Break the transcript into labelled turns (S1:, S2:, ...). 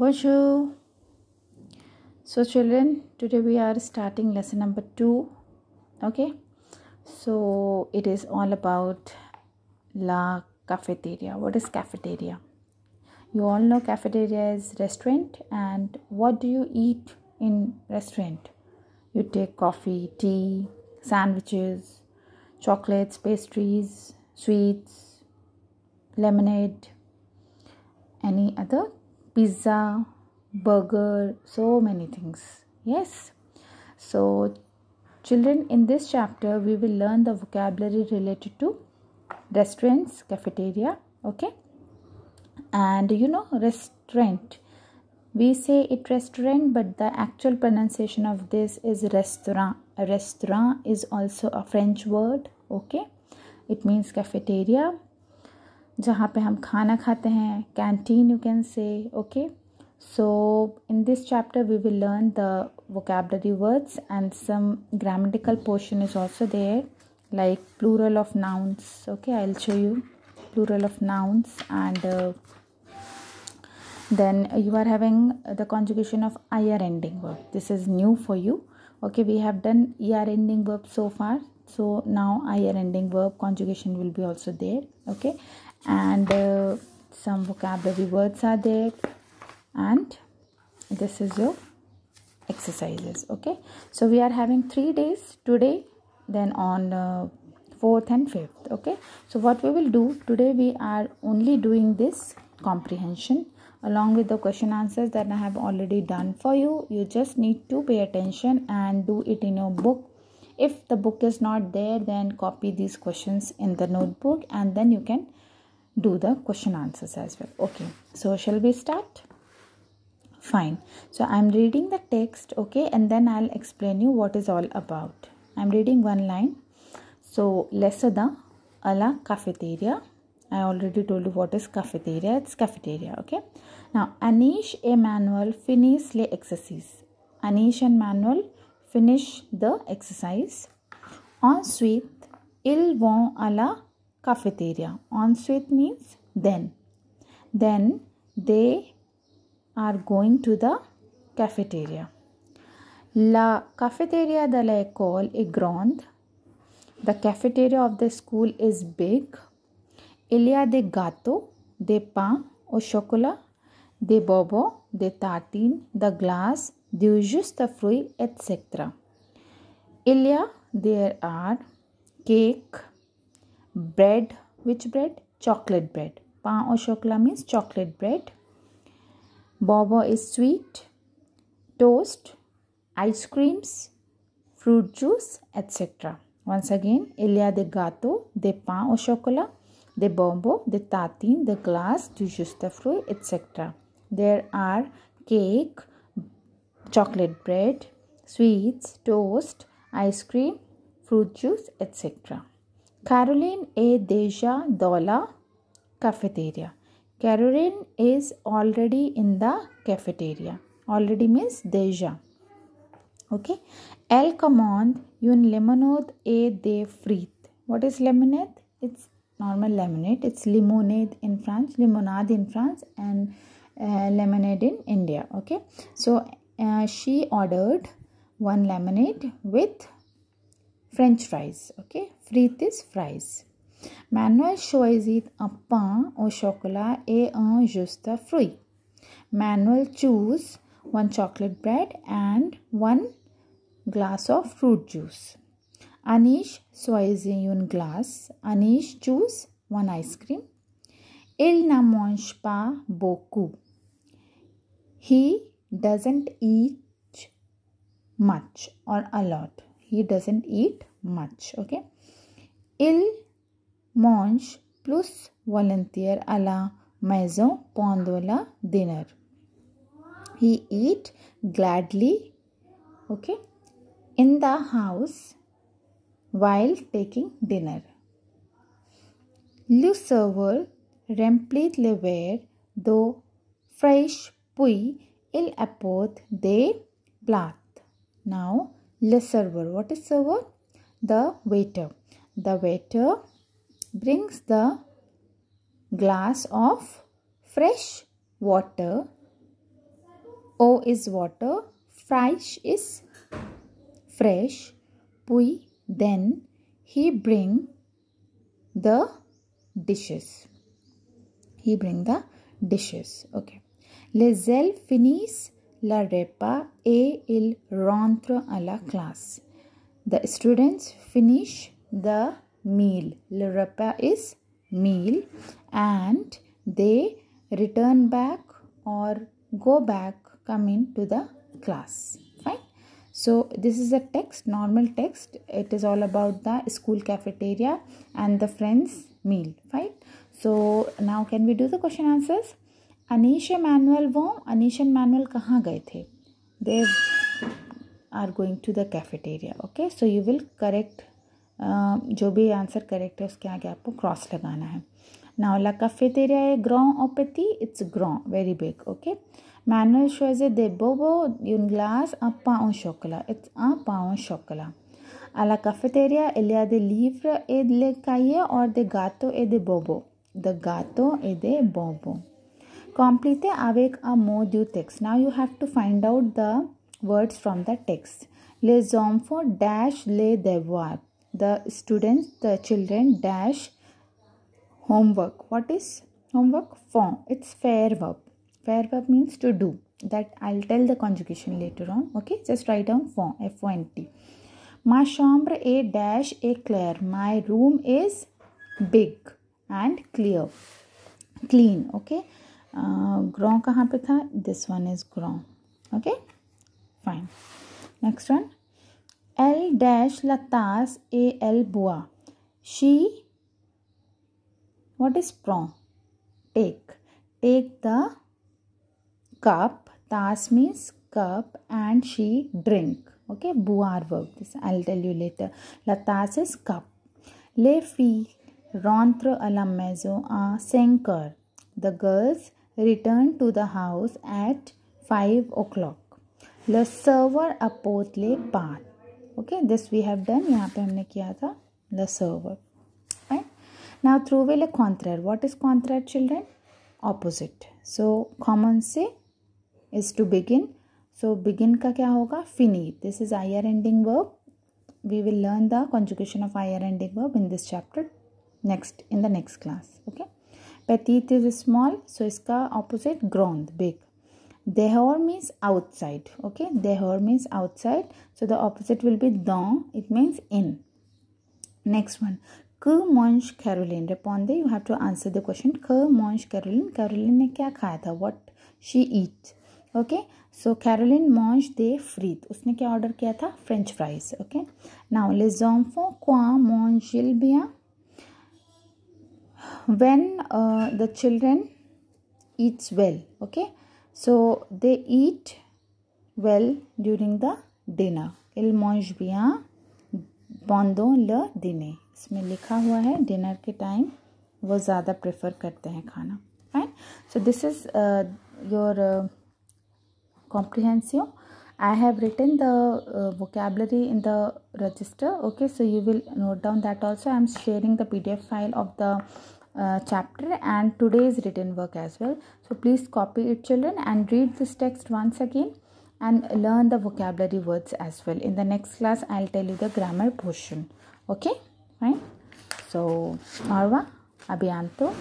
S1: Bonjour. So children, today we are starting lesson number 2. Okay. So it is all about la cafeteria. What is cafeteria? You all know cafeteria is restaurant and what do you eat in restaurant? You take coffee, tea, sandwiches, chocolates, pastries, sweets, lemonade, any other pizza, burger, so many things. Yes. So, children, in this chapter, we will learn the vocabulary related to restaurants, cafeteria. Okay. And you know, restaurant. We say it restaurant, but the actual pronunciation of this is restaurant. A restaurant is also a French word. Okay. It means cafeteria जहाँ पे हम खाना खाते हैं canteen you can say okay so in this chapter we will learn the vocabulary words and some grammatical portion is also there like plural of nouns okay I show you plural of nouns and then you are having the conjugation of I R ending verb this is new for you okay we have done E R ending verb so far so now ir ending verb conjugation will be also there okay and uh, some vocabulary words are there and this is your exercises okay so we are having three days today then on uh, fourth and fifth okay so what we will do today we are only doing this comprehension along with the question answers that i have already done for you you just need to pay attention and do it in your book if the book is not there then copy these questions in the notebook and then you can do the question answers as well okay so shall we start fine so i'm reading the text okay and then i'll explain you what is all about i'm reading one line so a ala cafeteria I already told you what is cafeteria. It's cafeteria. Okay. Now, Anish Emmanuel Manuel finished the exercise. Anish and Manuel finish the exercise. Ensuite, ils vont à la cafeteria. Ensuite means then. Then they are going to the cafeteria. La cafeteria de l'école est grande. The cafeteria of the school is big. Il y a des gâteaux, des pains au chocolat de bobo, de tartine, the glass, du jus de fruit, etc. Ilia, there are cake, bread, which bread? Chocolate bread. Pa or shokla means chocolate bread. Bobo is sweet, toast, ice creams, fruit juice, etc. Once again, Ilia, de gato, de pan pains au chocolat, des bonbons, des tartines, glass, glaces, du jus de etc. There are cake, chocolate bread, sweets, toast, ice cream, fruit juice, etc. Caroline A. Deja Dola Cafeteria. Caroline is already in the cafeteria. Already means Deja. Okay. El command un lemonade a de frit. What is lemonade? It's normal lemonade. It's limonade in French, limonade in France, and uh, lemonade in India. Okay, so uh, she ordered one lemonade with French fries. Okay, frites fries. Manuel choisit un pain au chocolat et un juste fruit. Manuel choose one chocolate bread and one glass of fruit juice. Anish choisit un glass. Anish choose one ice cream. Il ne mange pas beaucoup. He doesn't eat much or a lot. He doesn't eat much. Okay. Il mange plus volunteer à la maison pendant la dinner. He eat gladly. Okay. In the house while taking dinner. Le serveur remplit le verre d'eau fraîche pui il apoth de plath. Now le server. What is server? The waiter. The waiter brings the glass of fresh water. O is water. Fresh is fresh. Pui then he bring the dishes. He bring the dishes. Okay. Les ailes finissent le repas et ils rentrent à la classe. The students finish the meal. Le repas is meal and they return back or go back, come into the class. Fine. So this is a text, normal text. It is all about the school cafeteria and the friends meal. Fine. So now can we do the question answers? Anish Manuel वो Anish and Manuel कहाँ गए थे they are going to the cafeteria okay so you will correct जो भी answer correct है उसके आगे आपको क्रॉस लगाना है ना ला कैफेटेरिया है ग्रॉ ओपेती इट्स ग्रॉ वेरी बिग ओके मैनुअल शोज ए दे बोबो यून ग्लास अ पाओ शोकला इट्स अ पाओ शोकला अला कैफेटेरिया एलिया दे लीवर ए लेकाइए और दे गातो ए दे बोबो द गातो ए दे बोबो Complete avec un mot text. Now you have to find out the words from the text. Les enfants dash les devoirs. The students, the children dash homework. What is homework? Font. It's fair verb. Fair verb means to do. That I'll tell the conjugation later on. Okay, just write down font. F O N T. My chambre est dash est clair. My room is big and clear. Clean. Okay. ग्रो कहाँ पे था this one is ग्रो okay fine next one एल डैश लतास ए एल बुआ शी वॉट इज प्रो टेक टेक द कप तास means cup and she drink okay बुआर वर्क दिस एल टेल यू लेटर लतास इज कप ले फी रॉन्थ्र अलम आ सेंकर the girls returned to the house at 5 o'clock the server apotle path. okay this we have done pe humne kiya tha the server right now through le contrary. what is contrary, children opposite so common say is to begin so begin का क्या होगा finite this is ir ending verb we will learn the conjugation of ir ending verb in this chapter next in the next class okay पैतीत is small so इसका opposite ग्रॉन्द big देहोर means outside okay देहोर means outside so the opposite will be दोंग it means in next one क मॉन्श Caroline रेपॉन्दे you have to answer the question क मॉन्श कैरोलिन कैरोलिन ने क्या खाया था what she eat okay so Caroline मॉन्च दे फ्रीत उसने क्या ऑर्डर किया था फ्रेंच फ्राइज ओके नाउ लिजोम्फो क्वा मॉन्शिल बिया when uh, the children eats well okay so they eat well during the dinner il mange bien pendant le dîner इसमें लिखा हुआ है डिनर के टाइम वो ज़्यादा प्रेफर करते हैं खाना fine so this is your comprehensive i have written the uh, vocabulary in the register okay so you will note down that also i am sharing the pdf file of the uh, chapter and today's written work as well. So please copy it children and read this text once again and learn the vocabulary words as well. In the next class I'll tell you the grammar portion. Okay? Fine. So Arva, Abhianto.